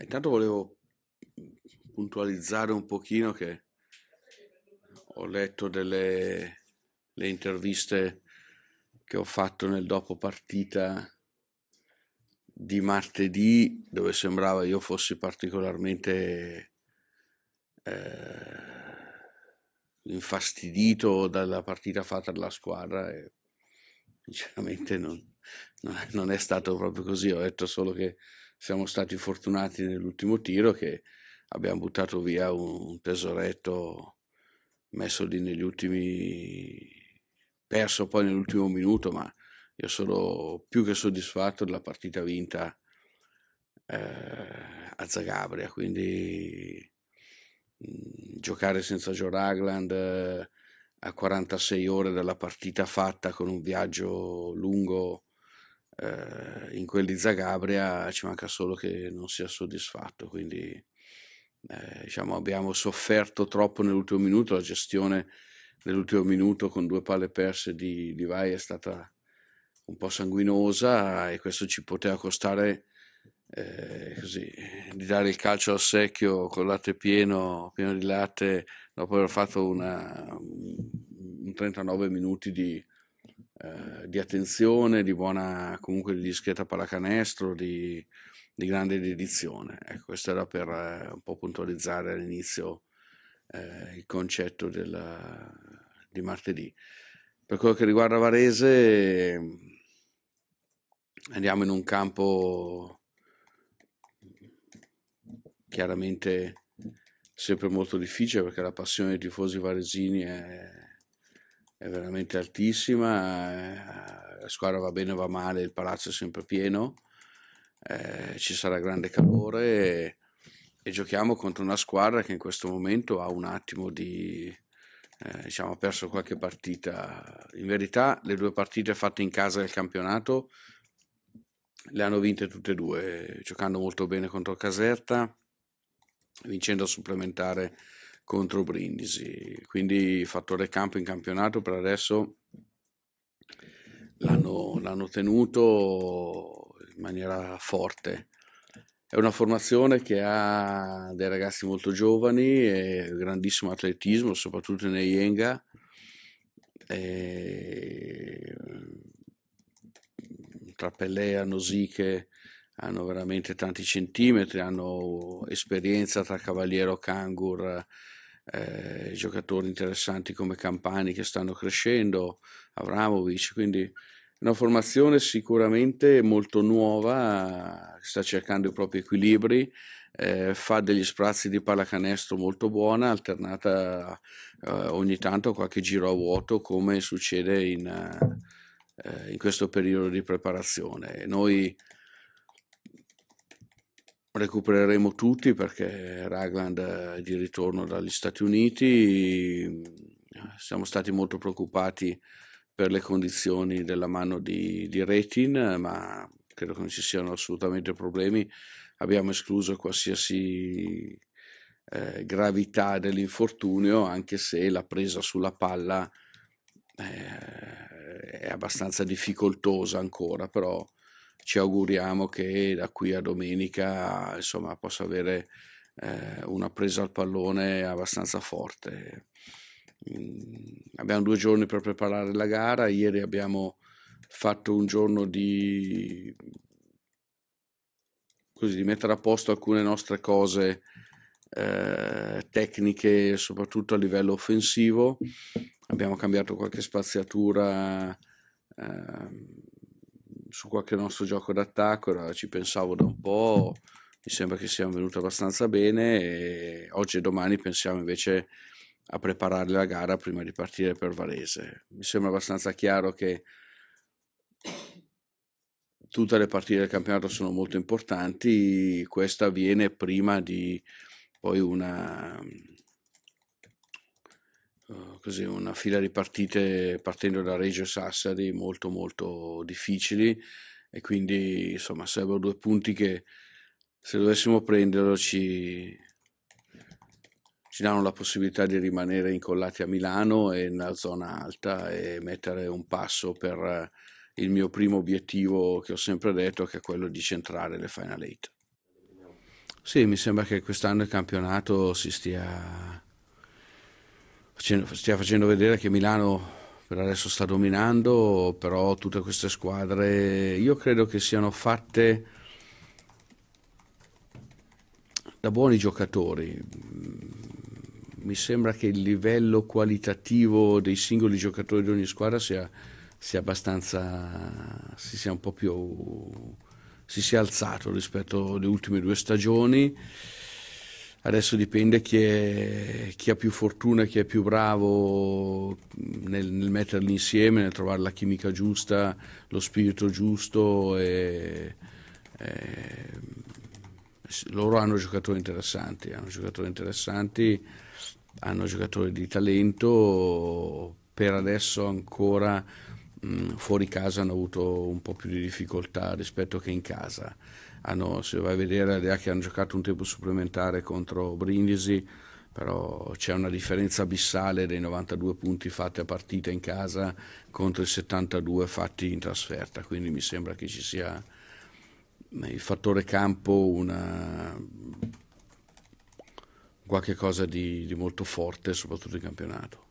Intanto volevo puntualizzare un pochino che ho letto delle interviste che ho fatto nel dopo partita di martedì dove sembrava io fossi particolarmente eh, infastidito dalla partita fatta dalla squadra e sinceramente non, non è stato proprio così ho detto solo che siamo stati fortunati nell'ultimo tiro che abbiamo buttato via un tesoretto messo lì negli ultimi perso poi nell'ultimo minuto ma io sono più che soddisfatto della partita vinta eh, a Zagabria quindi mh, mm, giocare senza Joe Ragland eh, a 46 ore dalla partita fatta con un viaggio lungo eh, in quel di Zagabria ci manca solo che non sia soddisfatto, quindi eh, diciamo, abbiamo sofferto troppo nell'ultimo minuto, la gestione nell'ultimo minuto con due palle perse di, di Vai è stata un po' sanguinosa e questo ci poteva costare eh, così, di dare il calcio al secchio con latte pieno, pieno di latte, dopo aver fatto una, un 39 minuti di, eh, di attenzione, di buona, comunque di discreta pallacanestro, di, di grande dedizione. Ecco, questo era per eh, un po' puntualizzare all'inizio eh, il concetto del, di martedì. Per quello che riguarda Varese, ehm, andiamo in un campo chiaramente sempre molto difficile perché la passione dei tifosi varesini è è veramente altissima, eh, la squadra va bene o va male, il palazzo è sempre pieno, eh, ci sarà grande calore e, e, giochiamo contro una squadra che in questo momento ha un attimo di... Eh, diciamo, ha perso qualche partita. In verità le due partite fatte in casa del campionato le hanno vinte tutte e due, giocando molto bene contro Caserta, vincendo a supplementare contro Brindisi. Quindi fattore campo in campionato per adesso l'hanno, l'hanno tenuto in maniera forte. È una formazione che ha dei ragazzi molto giovani e grandissimo atletismo, soprattutto nei Yenga. E... Tra Pelé e Nosiche hanno veramente tanti centimetri, hanno esperienza tra Cavaliero Kangur eh, giocatori interessanti come Campani che stanno crescendo, Avramovic, quindi una formazione sicuramente molto nuova, sta cercando i propri equilibri, eh, fa degli sprazzi di pallacanestro molto buona, alternata eh, ogni tanto a qualche giro a vuoto come succede in, eh, in questo periodo di preparazione. Noi recupereremo tutti perché Ragland è di ritorno dagli Stati Uniti, siamo stati molto preoccupati per le condizioni della mano di, di Retin, ma credo che non ci siano assolutamente problemi, abbiamo escluso qualsiasi eh, gravità dell'infortunio, anche se la presa sulla palla eh, è abbastanza difficoltosa ancora, però ci auguriamo che da qui a domenica insomma, possa avere eh, una presa al pallone abbastanza forte. Mm, abbiamo due giorni per preparare la gara, ieri abbiamo fatto un giorno di, così, di mettere a posto alcune nostre cose eh, tecniche, soprattutto a livello offensivo. Abbiamo cambiato qualche spaziatura eh, su qualche nostro gioco d'attacco, ci pensavo da un po', mi sembra che siamo venuti abbastanza bene e oggi e domani pensiamo invece a preparare la gara prima di partire per Varese. Mi sembra abbastanza chiaro che tutte le partite del campionato sono molto importanti, questa avviene prima di poi una eh, così una fila di partite partendo da Reggio Sassari molto molto difficili e quindi insomma sarebbero due punti che se dovessimo prenderlo ci, ci danno la possibilità di rimanere incollati a Milano e nella zona alta e mettere un passo per eh, il mio primo obiettivo che ho sempre detto che è quello di centrare le Final Eight. Sì, mi sembra che quest'anno il campionato si stia facendo, stia facendo vedere che Milano per adesso sta dominando, però tutte queste squadre io credo che siano fatte da buoni giocatori. Mi sembra che il livello qualitativo dei singoli giocatori di ogni squadra sia, sia abbastanza, si sia un po' più, si sia alzato rispetto alle ultime due stagioni. Adesso dipende chi, è, chi ha più fortuna, chi è più bravo nel, nel, metterli insieme, nel trovare la chimica giusta, lo spirito giusto. E, e, loro hanno giocatori interessanti, hanno giocatori interessanti, hanno giocatori di talento, per adesso ancora mh, fuori casa hanno avuto un po' più di difficoltà rispetto che in casa hanno, ah, se vai a vedere l'idea che hanno giocato un tempo supplementare contro Brindisi, però c'è una differenza abissale dei 92 punti fatti a partita in casa contro i 72 fatti in trasferta, quindi mi sembra che ci sia eh, il fattore campo una qualche cosa di, di molto forte soprattutto in campionato.